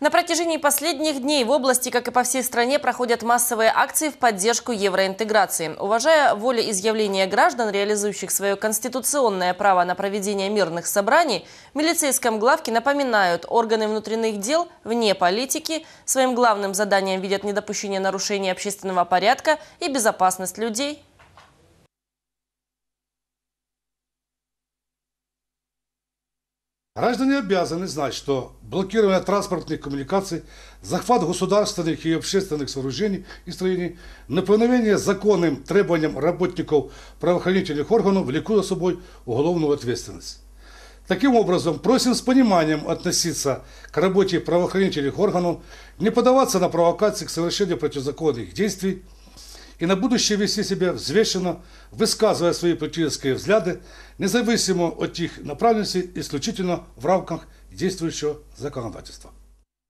На протяжении последних дней в области, как и по всей стране, проходят массовые акции в поддержку евроинтеграции. Уважая волеизъявление граждан, реализующих свое конституционное право на проведение мирных собраний, в милицейском главке напоминают, органы внутренних дел вне политики своим главным заданием видят недопущение нарушений общественного порядка и безопасность людей Граждане обязаны знать, что блокирование транспортных коммуникаций, захват государственных и общественных сооружений и строений, наполнение законным требованиям работников правоохранительных органов влекут за собой уголовную ответственность. Таким образом, просим с пониманием относиться к работе правоохранительных органов, не подаваться на провокации к совершению противозаконных действий, и на будущее вести себе взвешенно, высказывая свои политические взгляды, независимо от их направленности, исключительно в рамках действующего законодательства.